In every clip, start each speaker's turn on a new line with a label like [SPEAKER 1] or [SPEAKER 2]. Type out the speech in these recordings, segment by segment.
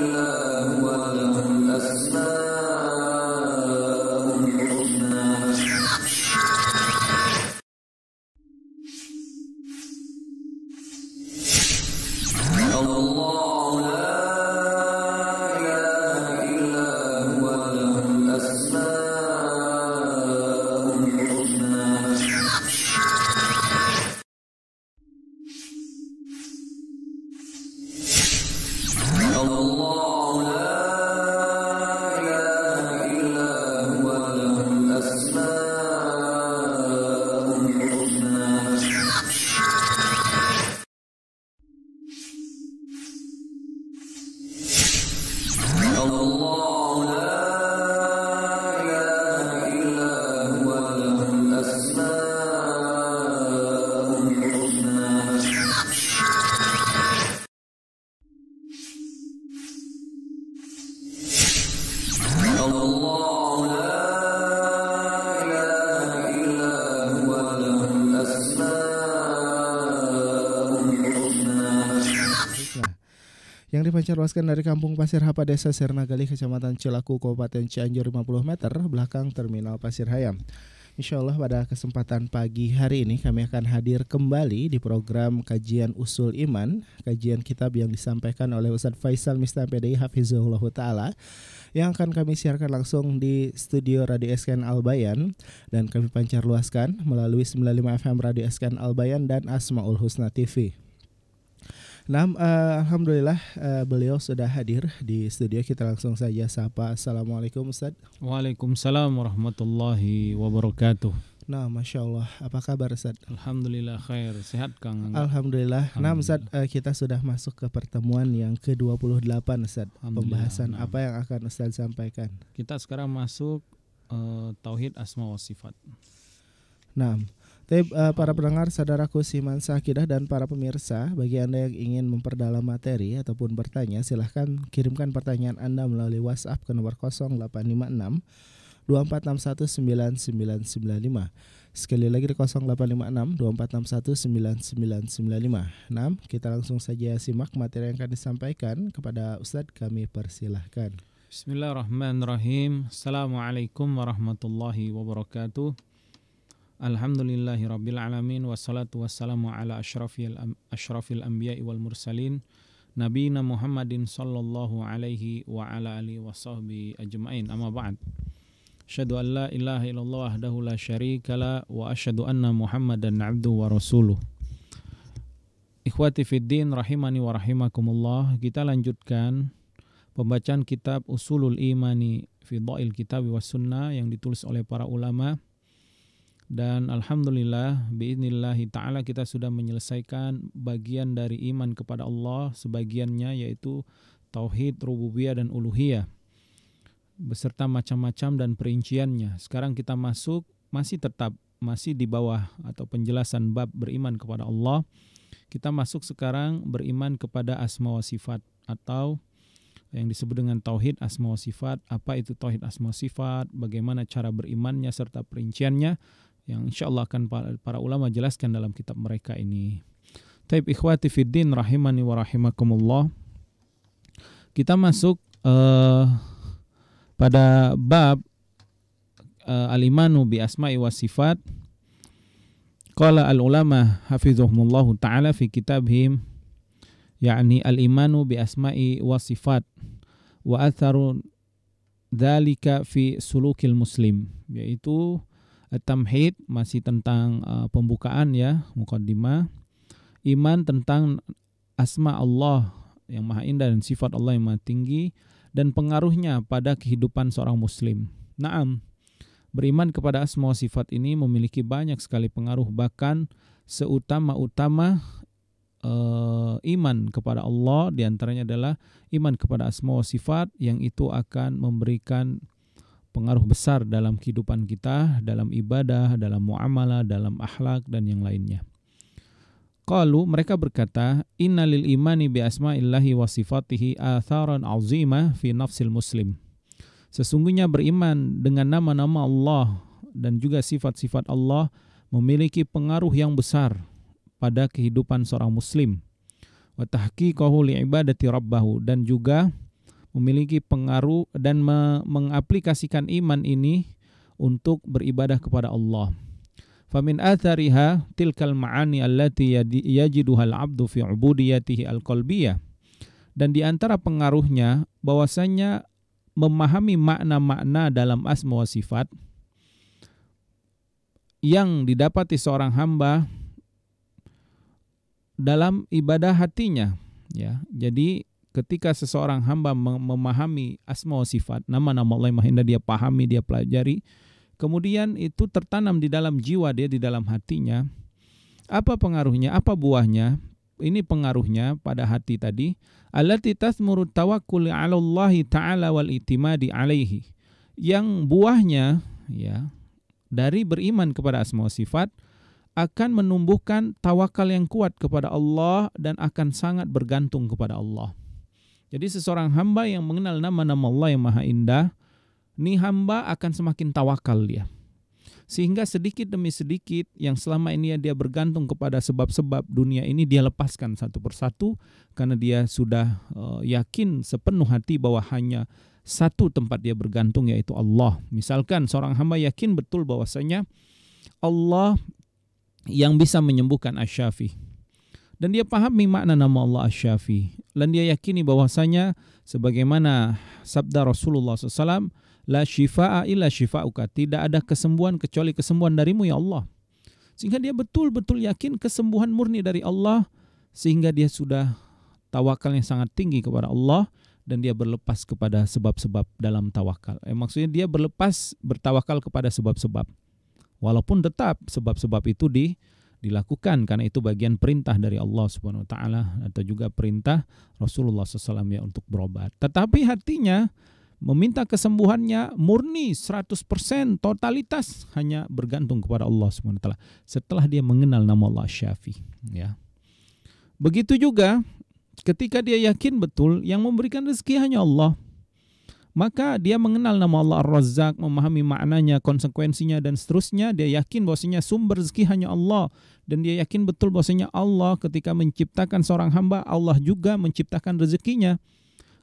[SPEAKER 1] إلا waskan dari kampung Pasir Hapa Desa Sernagali, Kecamatan Cilaku, Kabupaten Cianjur 50 meter belakang Terminal Pasir Hayam. Insya Allah pada kesempatan pagi hari ini kami akan hadir kembali di program kajian usul iman, kajian kitab yang disampaikan oleh Ustadz Faisal Mista PDI Hafizullah Ta'ala yang akan kami siarkan langsung di studio Radio SKN Albayan dan kami pancar luaskan melalui 95 FM Radio SKN Albayan dan Asmaul Husna TV. Nah, uh, alhamdulillah uh, beliau sudah hadir di studio. Kita langsung saja sapa. Assalamualaikum Ustaz.
[SPEAKER 2] Waalaikumsalam warahmatullahi wabarakatuh.
[SPEAKER 1] Nah, masya Allah, apa kabar Ustaz? Alhamdulillah khair, sehat Kang. Alhamdulillah. Alhamdulillah. Nah, Ustaz, uh, eh, kita sudah masuk ke pertemuan yang ke-28 Ustaz. Pembahasan nah. apa yang akan Ustaz sampaikan?
[SPEAKER 2] Kita sekarang masuk uh, tauhid asma wa sifat.
[SPEAKER 1] Nah, tapi uh, para pendengar, saudaraku Siman Sakidah dan para pemirsa, bagi Anda yang ingin memperdalam materi ataupun bertanya, silahkan kirimkan pertanyaan Anda melalui WhatsApp ke nomor 0856 24619995. Sekali lagi di 0856 24619995. Nah, kita langsung saja simak materi yang akan disampaikan kepada Ustadz kami persilahkan.
[SPEAKER 2] Bismillahirrahmanirrahim. Assalamualaikum warahmatullahi wabarakatuh. Alhamdulillahi Rabbil Alamin Wassalatu wassalamu ala ashrafil, ashrafil anbiya wal mursalin Nabi Muhammadin sallallahu alaihi wa ala alihi wa sahbihi ajma'in Amma ba'd Asyadu an la ilaha illallah ahdahu la syarika la Wa asyadu anna Muhammadan abdu wa rasuluh Ikhwati fiddin rahimani wa rahimakumullah Kita lanjutkan pembacaan kitab Usulul Imani Fidda'il Kitab wa Sunnah yang ditulis oleh para ulama' Dan alhamdulillah biiznillahi taala kita sudah menyelesaikan bagian dari iman kepada Allah sebagiannya yaitu tauhid rububiyah dan uluhiyah beserta macam-macam dan perinciannya. Sekarang kita masuk masih tetap masih di bawah atau penjelasan bab beriman kepada Allah. Kita masuk sekarang beriman kepada asma wa sifat atau yang disebut dengan tauhid asma wa sifat. Apa itu tauhid asma wa sifat? Bagaimana cara berimannya serta perinciannya? yang insya Allah akan para ulama jelaskan dalam kitab mereka ini. Taib ikhwati fiddin rahimani wa rahimakumullah. Kita masuk uh, pada bab uh, al-imanu bi asma'i wa sifat. Qala al-ulama hafizahumullah ta'ala fi kitabhim Ya'ni al-imanu bi asma'i wa sifat wa atharu dalika fi sulukil muslim yaitu Tamhid masih tentang uh, pembukaan ya, mukaddimah. Iman tentang asma Allah yang maha indah dan sifat Allah yang maha tinggi dan pengaruhnya pada kehidupan seorang muslim. Naam, beriman kepada asma sifat ini memiliki banyak sekali pengaruh bahkan seutama-utama uh, iman kepada Allah diantaranya adalah iman kepada asma sifat yang itu akan memberikan pengaruh besar dalam kehidupan kita, dalam ibadah, dalam muamalah, dalam akhlak dan yang lainnya. Kalau mereka berkata, "Inna lil imani bi asma'illahi wa sifatihi atharan 'azima fi nafsil muslim." Sesungguhnya beriman dengan nama-nama Allah dan juga sifat-sifat Allah memiliki pengaruh yang besar pada kehidupan seorang muslim. Wa tahqiquhu li ibadati rabbahu dan juga memiliki pengaruh dan mengaplikasikan iman ini untuk beribadah kepada Allah. Famin athariha tilkal ma'ani allati yajiduha abdu fi 'ubudiyatihi al-qalbiyah. Dan di antara pengaruhnya bahwasanya memahami makna-makna dalam asma wa sifat yang didapati seorang hamba dalam ibadah hatinya ya. Jadi ketika seseorang hamba memahami asma wa sifat, nama-nama Allah yang indah dia pahami, dia pelajari, kemudian itu tertanam di dalam jiwa dia, di dalam hatinya, apa pengaruhnya, apa buahnya, ini pengaruhnya pada hati tadi, allati tasmuru tawakkul 'ala Allah taala wal itimadi 'alaihi. Yang buahnya ya dari beriman kepada asma wa sifat akan menumbuhkan tawakal yang kuat kepada Allah dan akan sangat bergantung kepada Allah. Jadi seseorang hamba yang mengenal nama-nama Allah yang maha indah, ini hamba akan semakin tawakal dia. Sehingga sedikit demi sedikit yang selama ini dia bergantung kepada sebab-sebab dunia ini dia lepaskan satu persatu karena dia sudah eh, yakin sepenuh hati bahwa hanya satu tempat dia bergantung yaitu Allah. Misalkan seorang hamba yakin betul bahwasanya Allah yang bisa menyembuhkan Asyafi. Dan dia pahami makna nama Allah Asyafi dan dia yakini bahwasanya sebagaimana sabda Rasulullah SAW la syifa'a illa syifa'uka tidak ada kesembuhan kecuali kesembuhan darimu ya Allah sehingga dia betul-betul yakin kesembuhan murni dari Allah sehingga dia sudah tawakal yang sangat tinggi kepada Allah dan dia berlepas kepada sebab-sebab dalam tawakal eh, maksudnya dia berlepas bertawakal kepada sebab-sebab walaupun tetap sebab-sebab itu di dilakukan karena itu bagian perintah dari Allah Subhanahu wa taala atau juga perintah Rasulullah SAW ya untuk berobat. Tetapi hatinya meminta kesembuhannya murni 100% totalitas hanya bergantung kepada Allah Subhanahu wa taala setelah dia mengenal nama Allah Syafi ya. Begitu juga ketika dia yakin betul yang memberikan rezeki hanya Allah maka dia mengenal nama Allah Ar-Razzaq, memahami maknanya, konsekuensinya dan seterusnya. Dia yakin bahwasanya sumber rezeki hanya Allah dan dia yakin betul bahwasanya Allah ketika menciptakan seorang hamba, Allah juga menciptakan rezekinya.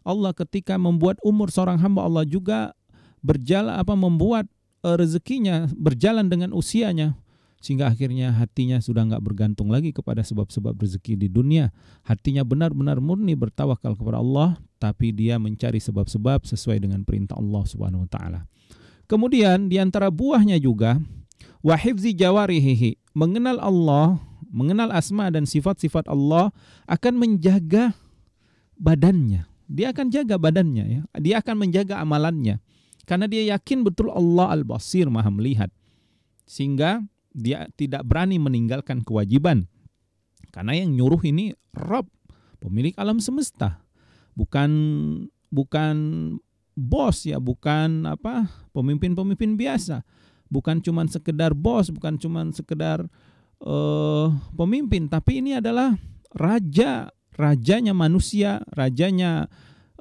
[SPEAKER 2] Allah ketika membuat umur seorang hamba, Allah juga berjalan apa membuat eh, rezekinya berjalan dengan usianya sehingga akhirnya hatinya sudah nggak bergantung lagi kepada sebab-sebab rezeki di dunia. Hatinya benar-benar murni bertawakal kepada Allah, tapi dia mencari sebab-sebab sesuai dengan perintah Allah Subhanahu wa taala. Kemudian di antara buahnya juga wahibzi jawarihi, mengenal Allah, mengenal asma dan sifat-sifat Allah akan menjaga badannya. Dia akan jaga badannya ya. Dia akan menjaga amalannya. Karena dia yakin betul Allah Al-Basir Maha melihat. Sehingga dia tidak berani meninggalkan kewajiban. Karena yang nyuruh ini Rob, pemilik alam semesta. Bukan bukan bos ya, bukan apa? pemimpin-pemimpin biasa. Bukan cuman sekedar bos, bukan cuman sekedar uh, pemimpin, tapi ini adalah raja, rajanya manusia, rajanya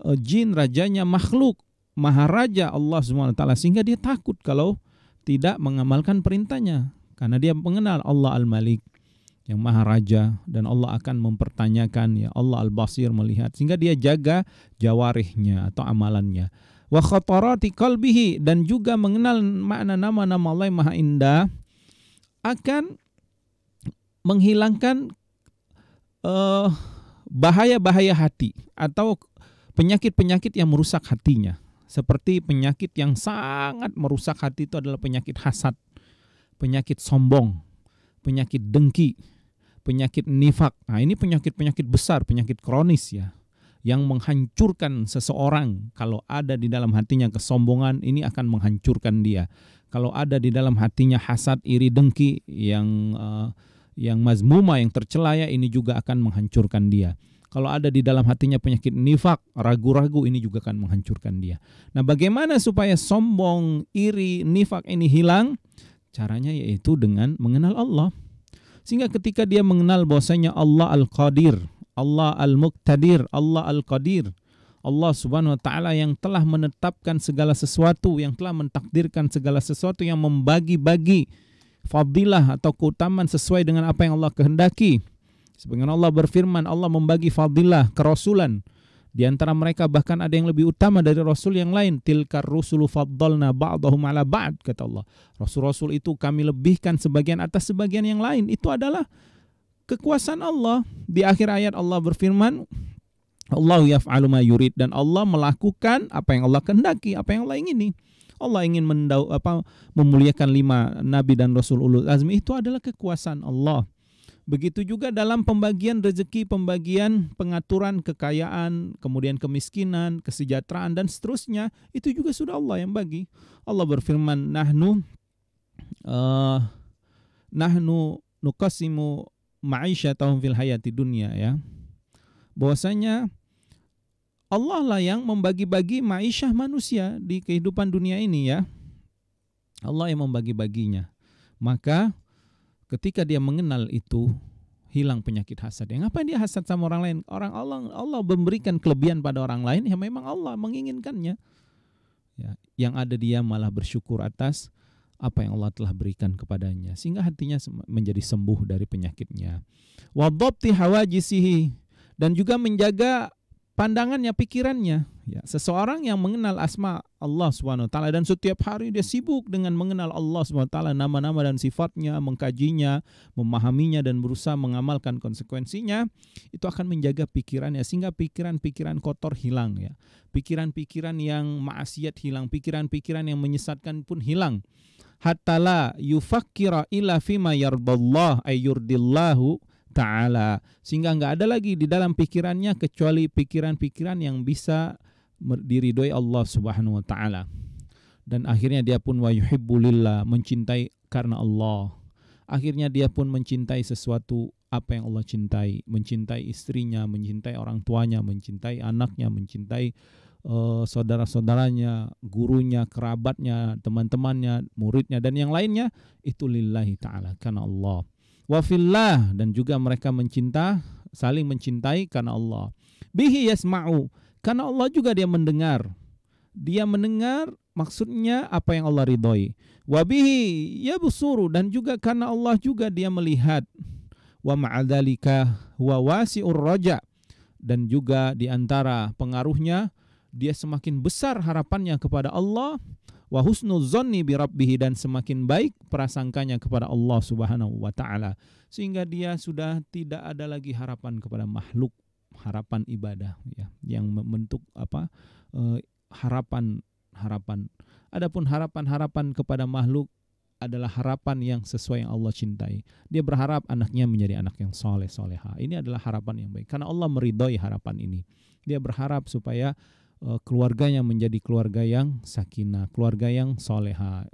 [SPEAKER 2] uh, jin, rajanya makhluk, maharaja Allah SWT sehingga dia takut kalau tidak mengamalkan perintahnya karena dia mengenal Allah Al-Malik yang maha raja dan Allah akan mempertanyakan ya Allah Al-Basir melihat sehingga dia jaga jawarihnya atau amalannya wa khatarati qalbihi dan juga mengenal makna nama-nama Allah yang maha indah akan menghilangkan bahaya eh, bahaya-bahaya hati atau penyakit-penyakit yang merusak hatinya seperti penyakit yang sangat merusak hati itu adalah penyakit hasad penyakit sombong, penyakit dengki, penyakit nifak. Nah, ini penyakit-penyakit besar, penyakit kronis ya yang menghancurkan seseorang kalau ada di dalam hatinya kesombongan ini akan menghancurkan dia kalau ada di dalam hatinya hasad iri dengki yang uh, yang mazmuma yang tercela ya, ini juga akan menghancurkan dia kalau ada di dalam hatinya penyakit nifak, ragu-ragu ini juga akan menghancurkan dia. Nah, bagaimana supaya sombong, iri, nifak ini hilang? Caranya yaitu dengan mengenal Allah. Sehingga ketika dia mengenal bahwasanya Allah Al-Qadir, Allah Al-Muqtadir, Allah Al-Qadir, Allah Subhanahu wa taala yang telah menetapkan segala sesuatu, yang telah mentakdirkan segala sesuatu yang membagi-bagi fadilah atau keutamaan sesuai dengan apa yang Allah kehendaki. Sebagaimana Allah berfirman, Allah membagi fadilah kerasulan di antara mereka bahkan ada yang lebih utama dari rasul yang lain. Tilkar rusulu faddalna ba'dahum ala ba'd kata Allah. Rasul-rasul itu kami lebihkan sebagian atas sebagian yang lain. Itu adalah kekuasaan Allah. Di akhir ayat Allah berfirman, Allah yaf'alu ma yurid dan Allah melakukan apa yang Allah kehendaki, apa yang Allah ingini. Allah ingin mendau, apa, memuliakan lima nabi dan rasul ulul azmi itu adalah kekuasaan Allah. Begitu juga dalam pembagian rezeki, pembagian pengaturan kekayaan, kemudian kemiskinan, kesejahteraan dan seterusnya, itu juga sudah Allah yang bagi. Allah berfirman, "Nahnu uh, nahnu nukasimu ma'isyatahum fil hayati dunia ya. Bahwasanya Allah lah yang membagi-bagi ma'isyah manusia di kehidupan dunia ini ya. Allah yang membagi-baginya. Maka ketika dia mengenal itu hilang penyakit hasad. Yang apa dia hasad sama orang lain? Orang Allah Allah memberikan kelebihan pada orang lain yang memang Allah menginginkannya. Ya, yang ada dia malah bersyukur atas apa yang Allah telah berikan kepadanya sehingga hatinya menjadi sembuh dari penyakitnya. Wadhabti hawajisihi dan juga menjaga pandangannya, pikirannya. Ya, seseorang yang mengenal asma Allah SWT dan setiap hari dia sibuk dengan mengenal Allah SWT, nama-nama dan sifatnya, mengkajinya, memahaminya dan berusaha mengamalkan konsekuensinya, itu akan menjaga pikirannya sehingga pikiran-pikiran kotor hilang ya. Pikiran-pikiran yang maksiat hilang, pikiran-pikiran yang menyesatkan pun hilang. Hatta la yufakkira illa fima yardallah ay taala sehingga nggak ada lagi di dalam pikirannya kecuali pikiran-pikiran yang bisa diridhoi Allah Subhanahu wa taala dan akhirnya dia pun wa yuhibbulillah mencintai karena Allah akhirnya dia pun mencintai sesuatu apa yang Allah cintai mencintai istrinya mencintai orang tuanya mencintai anaknya mencintai uh, saudara-saudaranya gurunya kerabatnya teman-temannya muridnya dan yang lainnya itu lillahi taala karena Allah wafillah dan juga mereka mencinta saling mencintai karena Allah bihi yasma'u karena Allah juga dia mendengar dia mendengar maksudnya apa yang Allah ridhoi wabihi ya busuru dan juga karena Allah juga dia melihat wa ma'adzalika wa wasi'ur raja dan juga diantara pengaruhnya dia semakin besar harapannya kepada Allah wa husnul zanni bi rabbih dan semakin baik prasangkanya kepada Allah Subhanahu wa taala sehingga dia sudah tidak ada lagi harapan kepada makhluk harapan ibadah ya yang membentuk apa harapan eh, harapan harapan adapun harapan-harapan kepada makhluk adalah harapan yang sesuai yang Allah cintai. Dia berharap anaknya menjadi anak yang soleh soleha. Ini adalah harapan yang baik karena Allah meridhoi harapan ini. Dia berharap supaya Eh, keluarganya menjadi keluarga yang sakinah, keluarga yang soleha,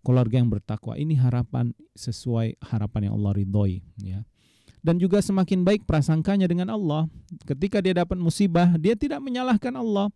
[SPEAKER 2] keluarga yang bertakwa. Ini harapan sesuai harapan yang Allah ridhoi. Ya. Dan juga semakin baik prasangkanya dengan Allah. Ketika dia dapat musibah, dia tidak menyalahkan Allah.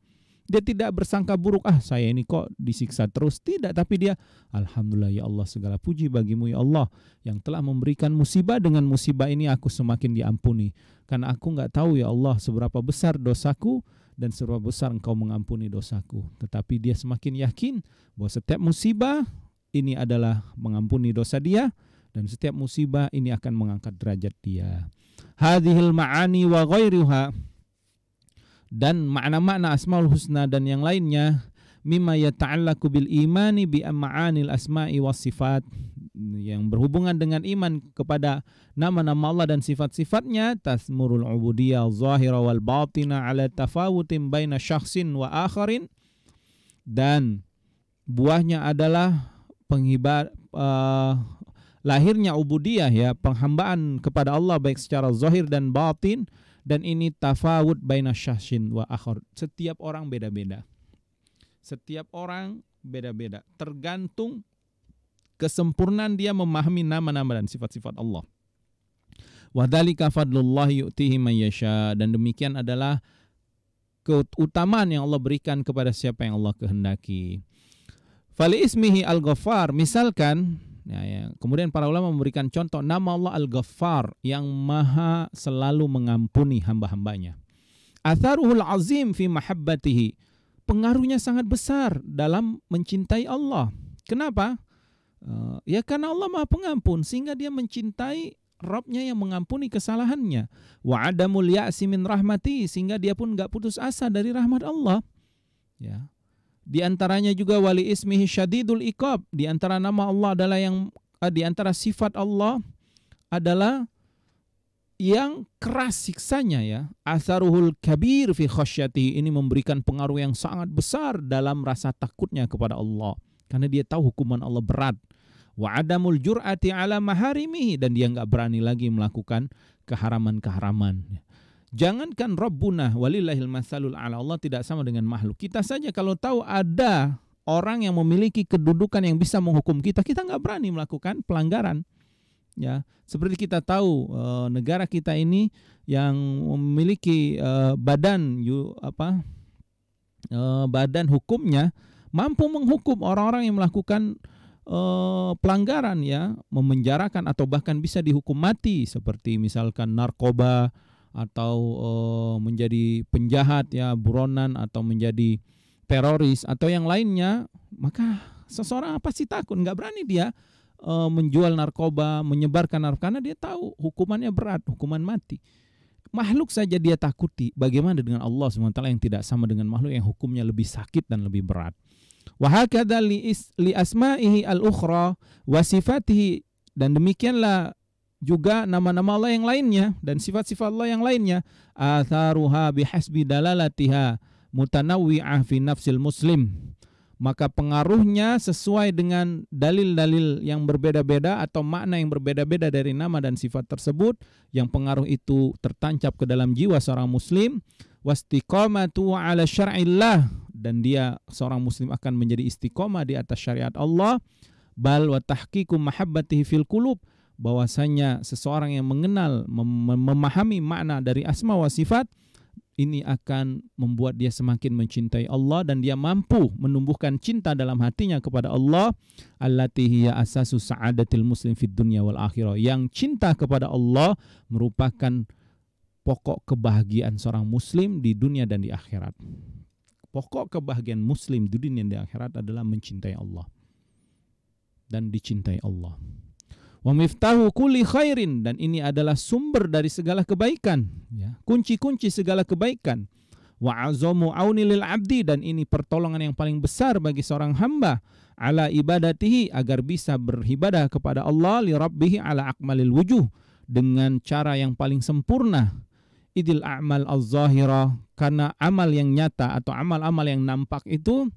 [SPEAKER 2] Dia tidak bersangka buruk, ah saya ini kok disiksa terus. Tidak, tapi dia, Alhamdulillah ya Allah, segala puji bagimu ya Allah. Yang telah memberikan musibah dengan musibah ini aku semakin diampuni. Karena aku nggak tahu ya Allah seberapa besar dosaku dan seberapa besar engkau mengampuni dosaku. Tetapi dia semakin yakin bahwa setiap musibah ini adalah mengampuni dosa dia dan setiap musibah ini akan mengangkat derajat dia. Hadhil ma'ani wa ghairuha dan makna-makna asmaul husna dan yang lainnya mimma yata'allaku bil imani bi amma'anil asma'i was sifat yang berhubungan dengan iman kepada nama-nama Allah dan sifat-sifatnya tasmurul ubudiyah zahira wal batina ala tafawutin baina syakhsin wa akharin dan buahnya adalah penghibar uh, eh, lahirnya ubudiyah ya penghambaan kepada Allah baik secara zahir dan batin dan ini tafawud baina syahsin wa akhor. Setiap orang beda-beda. Setiap orang beda-beda, tergantung kesempurnaan dia memahami nama-nama dan sifat-sifat Allah. Wadhalika fadlullahi yu'tihi man dan demikian adalah keutamaan yang Allah berikan kepada siapa yang Allah kehendaki. Fali ismihi al ghafar. misalkan Nah, ya. Kemudian para ulama memberikan contoh nama Allah Al-Ghaffar yang maha selalu mengampuni hamba-hambanya. Atharuhul azim fi mahabbatihi. Pengaruhnya sangat besar dalam mencintai Allah. Kenapa? Eh, ya karena Allah maha pengampun sehingga dia mencintai Robnya yang mengampuni kesalahannya. Wa adamul ya'si min rahmati sehingga dia pun nggak putus asa dari rahmat Allah. Ya. Di antaranya juga wali ismihi syadidul iqab. Di antara nama Allah adalah yang eh, di antara sifat Allah adalah yang keras siksanya ya. Asaruhul kabir fi khasyati ini memberikan pengaruh yang sangat besar dalam rasa takutnya kepada Allah karena dia tahu hukuman Allah berat. Wa adamul jur'ati ala maharimi dan dia nggak berani lagi melakukan keharaman-keharaman. Jangankan Rabbuna walillahil masalul ala Allah tidak sama dengan makhluk. Kita saja kalau tahu ada orang yang memiliki kedudukan yang bisa menghukum kita, kita nggak berani melakukan pelanggaran. Ya, seperti kita tahu eh, negara kita ini yang memiliki eh, badan apa eh, badan hukumnya mampu menghukum orang-orang yang melakukan pelanggaran ya memenjarakan atau bahkan bisa dihukum mati seperti misalkan narkoba atau uh, menjadi penjahat ya buronan atau menjadi teroris atau yang lainnya maka seseorang pasti takut nggak berani dia uh, menjual narkoba menyebarkan narkoba karena dia tahu hukumannya berat hukuman mati makhluk saja dia takuti bagaimana dengan Allah SWT yang tidak sama dengan makhluk yang hukumnya lebih sakit dan lebih berat wahakadali li asma'ihi al-ukhra wasifatihi dan demikianlah juga nama-nama Allah yang lainnya dan sifat-sifat Allah yang lainnya atharuha bihasbi dalalatiha mutanawwi'ah fi nafsil muslim maka pengaruhnya sesuai dengan dalil-dalil yang berbeda-beda atau makna yang berbeda-beda dari nama dan sifat tersebut yang pengaruh itu tertancap ke dalam jiwa seorang muslim wastiqamatu ala syar'illah dan dia seorang muslim akan menjadi istiqomah di atas syariat Allah bal wa tahqiqu mahabbatihi fil qulub bahwasanya seseorang yang mengenal mem memahami makna dari asma wa sifat ini akan membuat dia semakin mencintai Allah dan dia mampu menumbuhkan cinta dalam hatinya kepada Allah allati hiya asasu sa'adatil muslim fid dunya wal akhirah yang cinta kepada Allah merupakan pokok kebahagiaan seorang muslim di dunia dan di akhirat pokok kebahagiaan muslim di dunia dan di akhirat adalah mencintai Allah dan dicintai Allah wa miftahu kulli khairin dan ini adalah sumber dari segala kebaikan ya kunci-kunci segala kebaikan wa azamu auni abdi dan ini pertolongan yang paling besar bagi seorang hamba ala ibadatihi agar bisa beribadah kepada Allah li rabbih ala akmalil wujuh dengan cara yang paling sempurna idil amal az-zahira karena amal yang nyata atau amal-amal yang nampak itu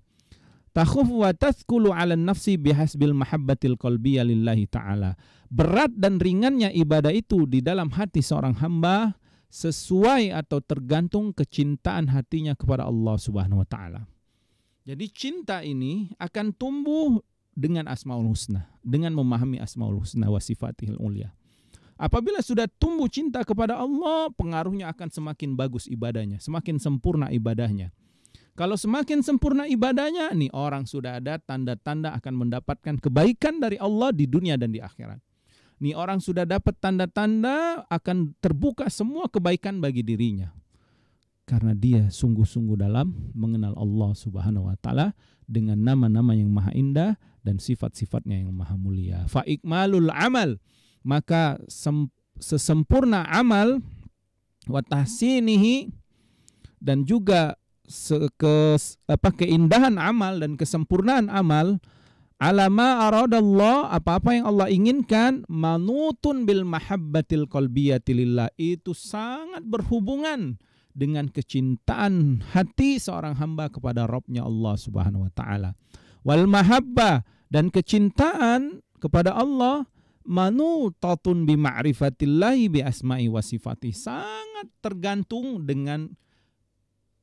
[SPEAKER 2] takhuf wa tazkulu 'ala nafsi bihasbil mahabbatil qalbiyya lillahi ta'ala. Berat dan ringannya ibadah itu di dalam hati seorang hamba sesuai atau tergantung kecintaan hatinya kepada Allah Subhanahu wa taala. Jadi cinta ini akan tumbuh dengan Asmaul Husna, dengan memahami Asmaul Husna wa sifatihil ulia. Apabila sudah tumbuh cinta kepada Allah, pengaruhnya akan semakin bagus ibadahnya, semakin sempurna ibadahnya. Kalau semakin sempurna ibadahnya, nih orang sudah ada tanda-tanda akan mendapatkan kebaikan dari Allah di dunia dan di akhirat. Nih orang sudah dapat tanda-tanda akan terbuka semua kebaikan bagi dirinya. Karena dia sungguh-sungguh dalam mengenal Allah Subhanahu wa taala dengan nama-nama yang maha indah dan sifat-sifatnya yang maha mulia. Fa amal, maka sesempurna amal wa tahsinihi dan juga ke apa keindahan amal dan kesempurnaan amal alama aradallah apa-apa yang Allah inginkan manutun bil mahabbatil qalbiyati itu sangat berhubungan dengan kecintaan hati seorang hamba kepada Robnya Allah Subhanahu wa taala. Wal mahabba dan kecintaan kepada Allah manutatun bi ma'rifatillahi bi asma'i wa sifatih sangat tergantung dengan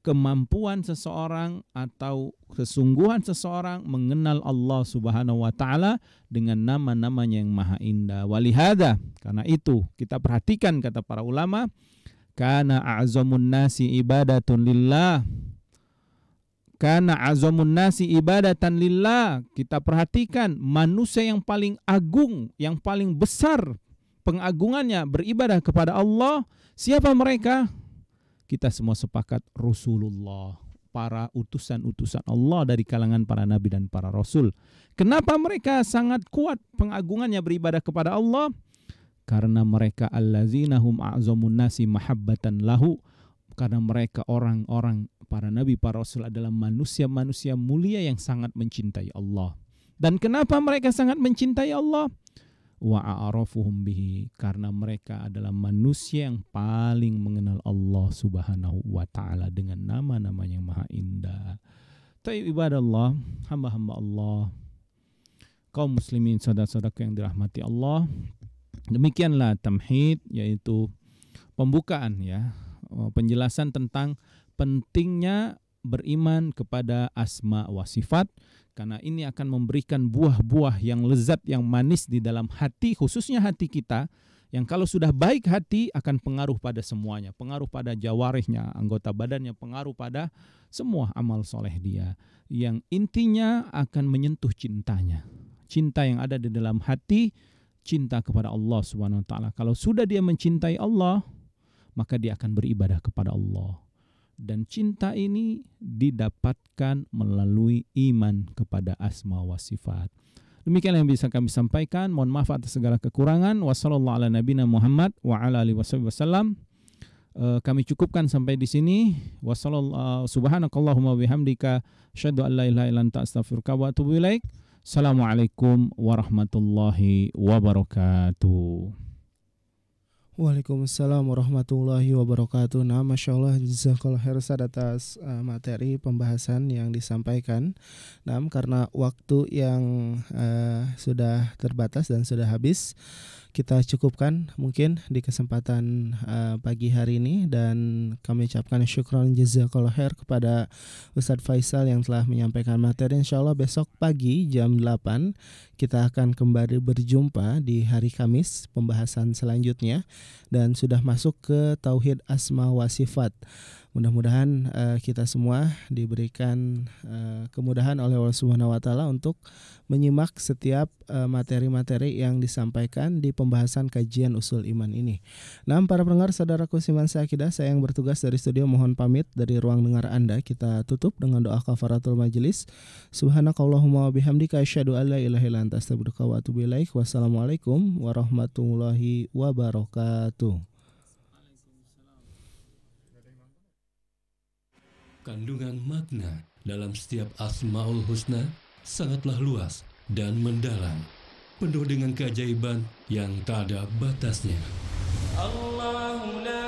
[SPEAKER 2] kemampuan seseorang atau kesungguhan seseorang mengenal Allah Subhanahu wa taala dengan nama-namanya yang maha indah. Walihada, karena itu kita perhatikan kata para ulama, karena azamun nasi ibadatun lillah. Karena azamun nasi ibadatan lillah. Kita perhatikan manusia yang paling agung, yang paling besar pengagungannya beribadah kepada Allah. Siapa mereka? kita semua sepakat Rasulullah, para utusan-utusan Allah dari kalangan para nabi dan para rasul. Kenapa mereka sangat kuat pengagungannya beribadah kepada Allah? Karena mereka allazinahum a'zamun nasi mahabbatan lahu karena mereka orang-orang para nabi para rasul adalah manusia-manusia mulia yang sangat mencintai Allah. Dan kenapa mereka sangat mencintai Allah? wa a'rafuhum bihi karena mereka adalah manusia yang paling mengenal Allah Subhanahu wa taala dengan nama-nama yang maha indah. Taib ibadallah, hamba-hamba Allah, kaum muslimin saudara-saudaraku yang dirahmati Allah. Demikianlah tamhid yaitu pembukaan ya, penjelasan tentang pentingnya beriman kepada asma wa sifat karena ini akan memberikan buah-buah yang lezat yang manis di dalam hati khususnya hati kita yang kalau sudah baik hati akan pengaruh pada semuanya, pengaruh pada jawarihnya, anggota badannya, pengaruh pada semua amal soleh dia. Yang intinya akan menyentuh cintanya. Cinta yang ada di dalam hati, cinta kepada Allah Subhanahu wa taala. Kalau sudah dia mencintai Allah, maka dia akan beribadah kepada Allah dan cinta ini didapatkan melalui iman kepada asma wa sifat. Demikian yang bisa kami sampaikan. Mohon maaf atas segala kekurangan. Wassalamualaikum warahmatullahi wabarakatuh. Eh, kami cukupkan sampai di sini. Wassalamu'alaikum eh, bihamdika. Asyadu Assalamualaikum warahmatullahi wabarakatuh.
[SPEAKER 1] Waalaikumsalam warahmatullahi wabarakatuh. Nah, masya Allah, jazakallah khairan atas uh, materi pembahasan yang disampaikan. Nah, karena waktu yang uh, sudah terbatas dan sudah habis, kita cukupkan mungkin di kesempatan uh, pagi hari ini dan kami ucapkan syukron jazakallah khair kepada Ustadz Faisal yang telah menyampaikan materi Insya Allah besok pagi jam 8 kita akan kembali berjumpa di hari Kamis pembahasan selanjutnya dan sudah masuk ke Tauhid Asma wa Sifat Mudah-mudahan uh, kita semua diberikan uh, kemudahan oleh Allah Subhanahu wa taala untuk menyimak setiap materi eh, materi-materi yang disampaikan di pembahasan kajian usul iman ini. Nah, para pendengar saudaraku Siman Syakida, saya yang bertugas dari studio mohon pamit dari ruang dengar Anda. Kita tutup dengan doa kafaratul majelis. Subhanakallahumma wabihamdika asyhadu la ilaha illa anta astaghfiruka wa atubu ilaik. Wassalamualaikum warahmatullahi wabarakatuh. Kandungan makna dalam setiap Asmaul Husna sangatlah luas dan mendalam, penuh dengan keajaiban yang tak ada batasnya.
[SPEAKER 2] Allahumma